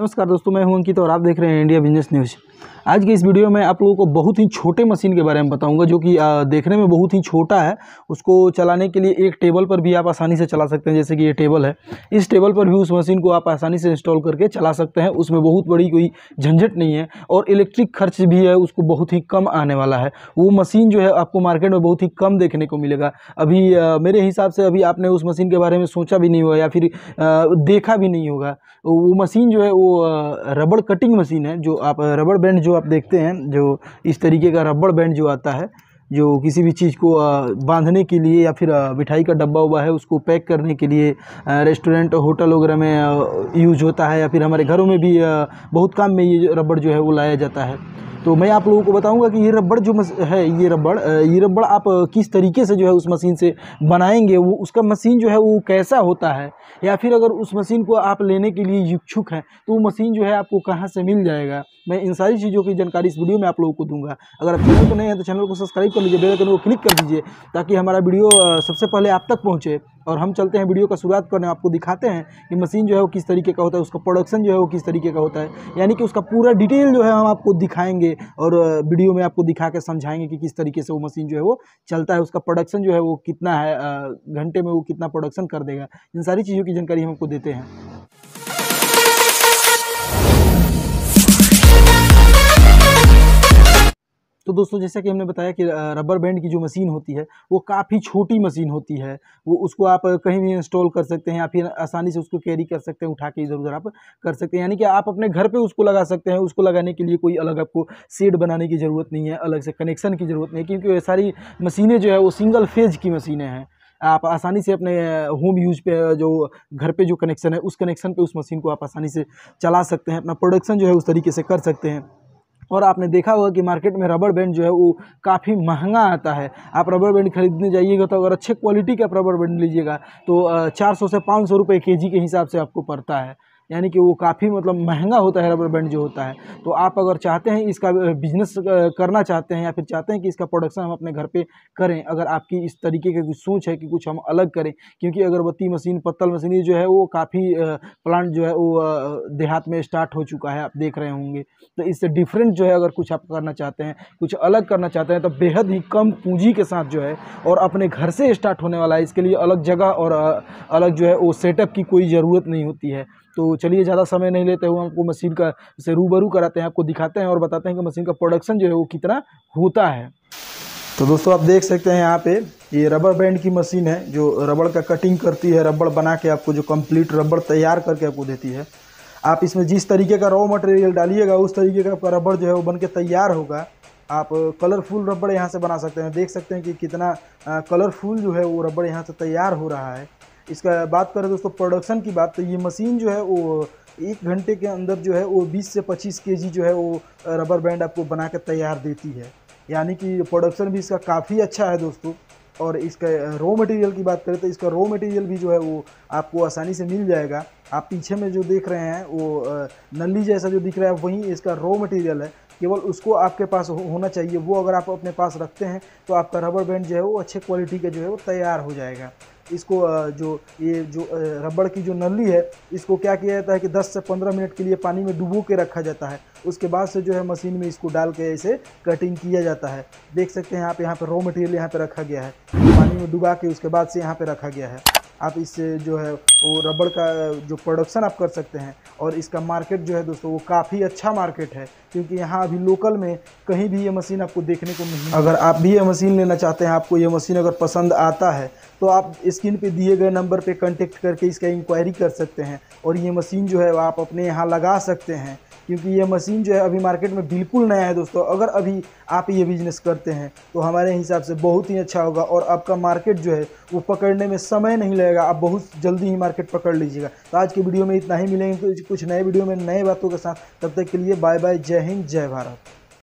नमस्कार दोस्तों मैं हूं अंकित और आप देख रहे हैं इंडिया बिजनेस न्यूज़ आज की इस वीडियो में आप लोगों को बहुत ही छोटे मशीन के बारे में बताऊंगा जो कि देखने में बहुत ही छोटा है उसको चलाने के लिए एक टेबल पर भी आप आसानी से चला सकते हैं जैसे कि ये टेबल है इस टेबल पर भी उस मशीन को आप आसानी से इंस्टॉल करके चला सकते हैं उसमें बहुत बड़ी कोई झंझट नहीं है और इलेक्ट्रिक खर्च भी है उसको बहुत ही कम आने वाला है वो मशीन जो है आपको मार्केट में बहुत ही कम देखने को मिलेगा अभी मेरे हिसाब से अभी आपने उस मशीन के बारे में सोचा भी नहीं होगा या फिर देखा भी नहीं होगा वो मशीन जो है रबड़ कटिंग मशीन है जो आप रबड़ बैंड जो आप देखते हैं जो इस तरीके का रबड़ बैंड जो आता है जो किसी भी चीज़ को बांधने के लिए या फिर मिठाई का डब्बा हुआ है उसको पैक करने के लिए रेस्टोरेंट होटल वगैरह में यूज होता है या फिर हमारे घरों में भी बहुत काम में ये रबड़ जो है वो लाया जाता है तो मैं आप लोगों को बताऊंगा कि ये रबड़ जो है ये रबड़ ये रबड़ आप किस तरीके से जो है उस मशीन से बनाएंगे वो उसका मशीन जो है वो कैसा होता है या फिर अगर उस मशीन को आप लेने के लिए इच्छुक हैं तो वो मशीन जो है आपको कहाँ से मिल जाएगा मैं इन सारी चीज़ों की जानकारी इस वीडियो में आप लोगों को दूंगा अगर आप चैनल पर नहीं है तो चैनल को सब्सक्राइब कर लीजिए बेलाइकन को क्लिक कर दीजिए ताकि हमारा वीडियो सबसे पहले आप तक पहुँचे और हम चलते हैं वीडियो का शुरुआत करने आपको दिखाते हैं कि मशीन जो है वो किस तरीके का होता है उसका प्रोडक्शन जो है वो किस तरीके का होता है यानी कि उसका पूरा डिटेल जो है हम आपको दिखाएंगे और वीडियो में आपको दिखा के समझाएंगे कि किस तरीके से वो मशीन जो है वो चलता है उसका प्रोडक्शन जो है वो कितना है घंटे में वो कितना प्रोडक्शन कर देगा इन सारी चीज़ों की जानकारी हम आपको देते हैं तो दोस्तों जैसा कि हमने बताया कि रबर बैंड की जो मशीन होती है वो काफ़ी छोटी मशीन होती है वो उसको आप कहीं भी इंस्टॉल कर सकते हैं या फिर आसानी से उसको कैरी कर सकते हैं उठा के इधर उधर आप कर सकते हैं यानी कि आप अपने घर पर उसको लगा सकते हैं उसको लगाने के लिए कोई अलग आपको सेड बनाने की ज़रूरत नहीं है अलग से कनेक्शन की ज़रूरत नहीं है क्योंकि सारी मशीनें जो है वो सिंगल फेज की मशीनें हैं आप आसानी से अपने होम यूज पे जो घर पे जो कनेक्शन है उस कनेक्शन पे उस मशीन को आप आसानी से चला सकते हैं अपना प्रोडक्शन जो है उस तरीके से कर सकते हैं और आपने देखा होगा कि मार्केट में रबड़ बैंड जो है वो काफ़ी महंगा आता है आप रबड़ बैंड खरीदने जाइएगा तो अगर अच्छे क्वालिटी का आप रबड़ बैंड लीजिएगा तो चार सौ से पाँच सौ रुपये के जी के हिसाब से आपको पड़ता है यानी कि वो काफ़ी मतलब महंगा होता है रबर बैंड जो होता है तो आप अगर चाहते हैं इसका बिजनेस करना चाहते हैं या फिर चाहते हैं कि इसका प्रोडक्शन हम अपने घर पे करें अगर आपकी इस तरीके की कुछ सोच है कि कुछ हम अलग करें क्योंकि अगरबत्ती मशीन पत्तल मशीन जो है वो काफ़ी प्लांट जो है वो देहात में स्टार्ट हो चुका है आप देख रहे होंगे तो इससे डिफरेंट जो है अगर कुछ आप करना चाहते हैं कुछ अलग करना चाहते हैं तो बेहद ही कम पूंजी के साथ जो है और अपने घर से स्टार्ट होने वाला है इसके लिए अलग जगह और अलग जो है वो सेटअप की कोई ज़रूरत नहीं होती है तो चलिए ज़्यादा समय नहीं लेते हुए आपको मशीन का से रूबरू कराते हैं आपको दिखाते हैं और बताते हैं कि मशीन का प्रोडक्शन जो है वो कितना होता है तो दोस्तों आप देख सकते हैं यहाँ पे ये रबड़ बैंड की मशीन है जो रबड़ का कटिंग करती है रबड़ बना के आपको जो कंप्लीट रबड़ तैयार करके आपको देती है आप इसमें जिस तरीके का रॉ मटेरियल डालिएगा उस तरीके का आपका रबड़ जो है वो बन के तैयार होगा आप कलरफुल रबड़ यहाँ से बना सकते हैं देख सकते हैं कि कितना कलरफुल जो है वो रबड़ यहाँ से तैयार हो रहा है इसका बात करें दोस्तों प्रोडक्शन की बात तो ये मशीन जो है वो एक घंटे के अंदर जो है वो 20 से 25 के जो है वो रबर बैंड आपको बना कर तैयार देती है यानी कि प्रोडक्शन भी इसका काफ़ी अच्छा है दोस्तों और इसका रॉ मटेरियल की बात करें तो इसका रॉ मटेरियल भी जो है वो आपको आसानी से मिल जाएगा आप पीछे में जो देख रहे हैं वो नली जैसा जो दिख रहा है वहीं इसका रॉ मटेरियल है केवल उसको आपके पास होना चाहिए वो अगर आप अपने पास रखते हैं तो आपका रबर बैंड जो है वो अच्छे क्वालिटी का जो है वो तैयार हो जाएगा इसको जो ये जो रबड़ की जो नली है इसको क्या किया जाता है कि 10 से 15 मिनट के लिए पानी में डुबो के रखा जाता है उसके बाद से जो है मशीन में इसको डाल के ऐसे कटिंग किया जाता है देख सकते हैं आप यहाँ पर रॉ मटेरियल यहाँ पर रखा गया है पानी में डुबा के उसके बाद से यहाँ पर रखा गया है आप इससे जो है वो रबड़ का जो प्रोडक्शन आप कर सकते हैं और इसका मार्केट जो है दोस्तों वो काफ़ी अच्छा मार्केट है क्योंकि यहाँ अभी लोकल में कहीं भी ये मशीन आपको देखने को नहीं अगर आप भी ये मशीन लेना चाहते हैं आपको ये मशीन अगर पसंद आता है तो आप स्क्रीन पे दिए गए नंबर पे कांटेक्ट करके इसका इंक्वायरी कर सकते हैं और ये मशीन जो है आप अपने यहाँ लगा सकते हैं क्योंकि ये मशीन जो है अभी मार्केट में बिल्कुल नया है दोस्तों अगर अभी आप ये बिज़नेस करते हैं तो हमारे हिसाब से बहुत ही अच्छा होगा और आपका मार्केट जो है वो पकड़ने में समय नहीं लगेगा आप बहुत जल्दी ही मार्केट पकड़ लीजिएगा तो आज के वीडियो में इतना ही मिलेंगे कुछ नए वीडियो में नए बातों के साथ तब तक के लिए बाय बाय जय हिंद जय भारत